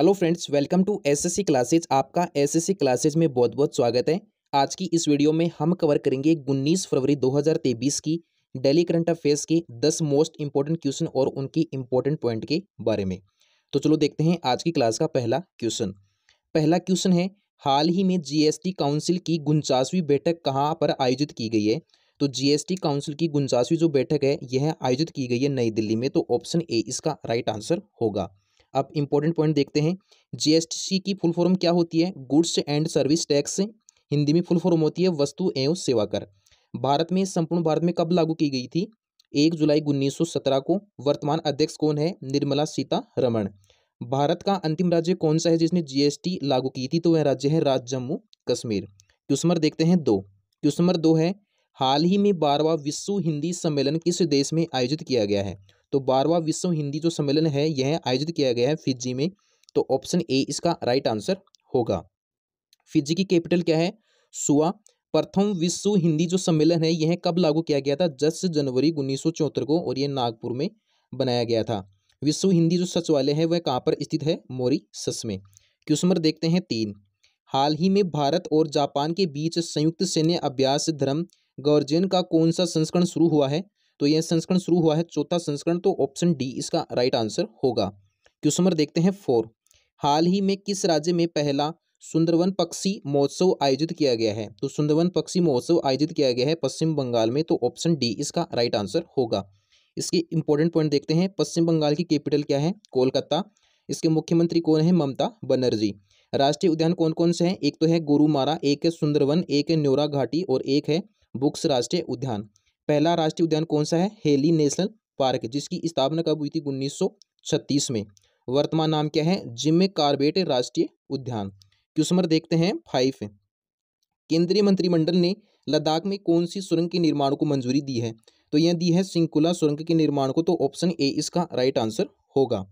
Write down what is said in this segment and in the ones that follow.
hello friends welcome to SSC classes आपका SSC classes में बहुत बहुत स्वागत है आज की इस वीडियो में हम कवर करेंगे उन्नीस फरवरी 2023 की डेली करंट अफेयर्स के 10 मोस्ट इंपॉर्टेंट क्वेश्चन और उनके इंपॉर्टेंट पॉइंट के बारे में तो चलो देखते हैं आज की क्लास का पहला क्वेश्चन पहला क्वेश्चन है हाल ही में जी काउंसिल की उनचासवीं बैठक कहाँ पर आयोजित की गई है तो जी काउंसिल की उनचासवीं जो बैठक है यह आयोजित की गई है नई दिल्ली में तो ऑप्शन ए इसका राइट आंसर होगा अब इंपॉर्टेंट पॉइंट देखते हैं जीएसटी की फुल फॉर्म क्या होती है goods and service tax Hindi में फुल फॉर्म होती है वस्तु एवं सेवा कर भारत में संपूर्ण भारत में कब लागू की गई थी एक जुलाई उन्नीस को वर्तमान अध्यक्ष कौन है निर्मला सीतारमण भारत का अंतिम राज्य कौन सा है जिसने जीएसटी लागू की थी तो वह राज्य है राज्य जम्मू कश्मीर क्वेश्चन देखते हैं दो क्वेश्चन दो है हाल ही में बारवा विश्व हिंदी सम्मेलन किस देश में आयोजित किया गया है तो बारहवा विश्व हिंदी जो सम्मेलन है यह आयोजित किया गया है फिजी में तो ऑप्शन ए इसका राइट आंसर होगा फिजी की कैपिटल क्या है सुआ प्रथम विश्व हिंदी जो सम्मेलन है यह कब लागू किया गया था दस जनवरी उन्नीस को और यह नागपुर में बनाया गया था विश्व हिंदी जो सचिवालय है वह कहाँ पर स्थित है मोरी में क्वेश्चन नंबर देखते हैं तीन हाल ही में भारत और जापान के बीच संयुक्त सैन्य अभ्यास धर्म गौर्जियन का कौन सा संस्करण शुरू हुआ है तो यह संस्करण शुरू हुआ है चौथा संस्करण तो ऑप्शन डी इसका राइट आंसर होगा क्वेश्चन नंबर देखते हैं फोर हाल ही में किस राज्य में पहला सुंदरवन पक्षी महोत्सव आयोजित किया गया है तो सुंदरवन पक्षी महोत्सव आयोजित किया गया है पश्चिम बंगाल में तो ऑप्शन डी इसका राइट आंसर होगा इसके इंपॉर्टेंट पॉइंट देखते हैं पश्चिम बंगाल की कैपिटल क्या है कोलकाता इसके मुख्यमंत्री कौन है ममता बनर्जी राष्ट्रीय उद्यान कौन कौन से हैं एक तो है गोरुमारा एक है सुंदरवन एक है न्योरा घाटी और एक है बुक्स राष्ट्रीय उद्यान पहला राष्ट्रीय उद्यान कौन सा है हेली नेशनल पार्क जिसकी स्थापना कब हुई थी उन्नीस में वर्तमान नाम क्या है जिम्मे कार्बेट राष्ट्रीय उद्यान क्वेश्चन नंबर देखते हैं फाइव केंद्रीय मंत्रिमंडल ने लद्दाख में कौन सी सुरंग के निर्माण को मंजूरी दी है तो यह दी है सिंकुला सुरंग के निर्माण को तो ऑप्शन ए इसका राइट आंसर होगा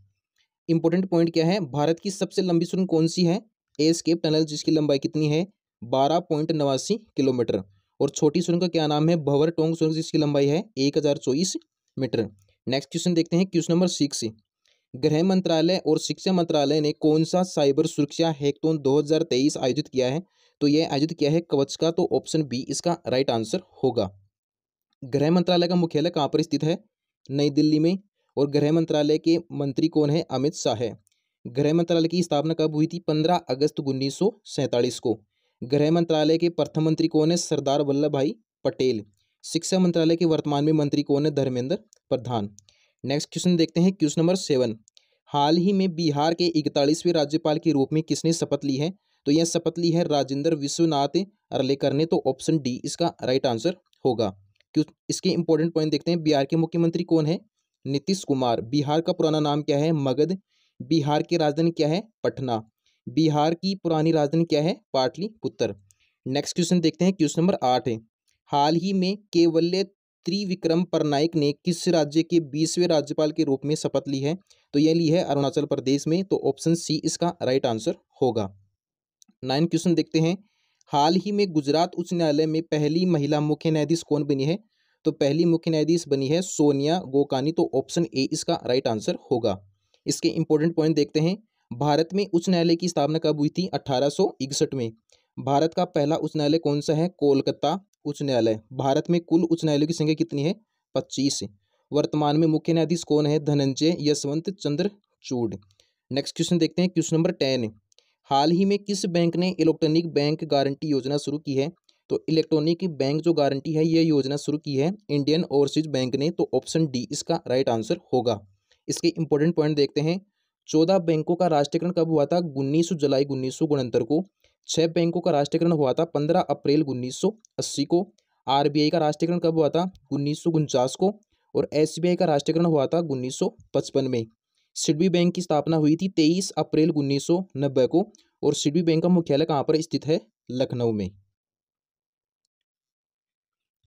इंपॉर्टेंट पॉइंट क्या है भारत की सबसे लंबी सुरंग कौन सी है एस्केप टनल जिसकी लंबाई कितनी है बारह पॉइंट नवासी किलोमीटर और छोटी सुरंग का क्या नाम है भवर टोंग सुरंग जिसकी लंबाई है एक हज़ार चौबीस मीटर नेक्स्ट क्वेश्चन देखते हैं क्वेश्चन नंबर सिक्स गृह मंत्रालय और शिक्षा मंत्रालय ने कौन सा साइबर सुरक्षा हजार 2023 आयोजित किया है तो यह आयोजित किया है कवच का तो ऑप्शन बी इसका राइट आंसर होगा गृह मंत्रालय का मुख्यालय कहाँ पर स्थित है नई दिल्ली में और गृह मंत्रालय के मंत्री कौन है अमित शाह है गृह मंत्रालय की स्थापना कब हुई थी पंद्रह अगस्त उन्नीस को गृह मंत्रालय के प्रथम मंत्री कौन है सरदार वल्लभ भाई पटेल शिक्षा मंत्रालय के वर्तमान में मंत्री कौन है धर्मेंद्र प्रधान नेक्स्ट क्वेश्चन देखते हैं क्वेश्चन नंबर सेवन हाल ही में बिहार के इकतालीसवें राज्यपाल के रूप में किसने शपथ ली है तो यह शपथ ली है राजेंद्र विश्वनाथ अरलेकर ने तो ऑप्शन डी इसका राइट आंसर होगा क्यों इसके इंपॉर्टेंट पॉइंट देखते हैं बिहार के मुख्यमंत्री कौन है नीतीश कुमार बिहार का पुराना नाम क्या है मगध बिहार की राजधानी क्या है पटना बिहार की पुरानी राजधानी क्या है पाटलिपुत्र नेक्स्ट क्वेश्चन देखते हैं क्वेश्चन नंबर आठ है हाल ही में केवल्य त्रिविक्रम परनाइक ने किस राज्य के बीसवें राज्यपाल के रूप में शपथ ली है तो यह ली है अरुणाचल प्रदेश में तो ऑप्शन सी इसका राइट आंसर होगा नाइन क्वेश्चन देखते हैं हाल ही में गुजरात उच्च न्यायालय में पहली महिला मुख्य न्यायाधीश कौन बनी है तो पहली मुख्य न्यायाधीश बनी है सोनिया गोकानी तो ऑप्शन ए इसका राइट आंसर होगा इसके इंपॉर्टेंट पॉइंट देखते हैं भारत में उच्च न्यायालय की स्थापना कब हुई थी अठारह में भारत का पहला उच्च न्यायालय कौन सा है कोलकाता उच्च न्यायालय भारत में कुल उच्च न्यायालयों की संख्या कितनी है पच्चीस वर्तमान में मुख्य न्यायाधीश कौन है धनंजय यशवंत चंद्र चूड नेक्स्ट क्वेश्चन देखते हैं क्वेश्चन नंबर टेन हाल ही में किस बैंक ने इलेक्ट्रॉनिक बैंक गारंटी योजना शुरू की है तो इलेक्ट्रॉनिक बैंक जो गारंटी है यह योजना शुरू की है इंडियन ओवरसीज बैंक ने तो ऑप्शन डी इसका राइट आंसर होगा इसके इंपॉर्टेंट पॉइंट देखते हैं चौदह बैंकों का राष्ट्रीयकरण कब हुआ था उन्नीस जुलाई उन्नीस को छः बैंकों का राष्ट्रीयकरण हुआ था पंद्रह अप्रैल उन्नीस को आरबीआई का राष्ट्रीयकरण कब हुआ था उन्नीस को और एसबीआई का राष्ट्रीयकरण हुआ था उन्नीस में सिडबी बैंक की स्थापना हुई थी तेईस अप्रैल उन्नीस को और सिडबी बैंक का मुख्यालय कहाँ पर स्थित है लखनऊ में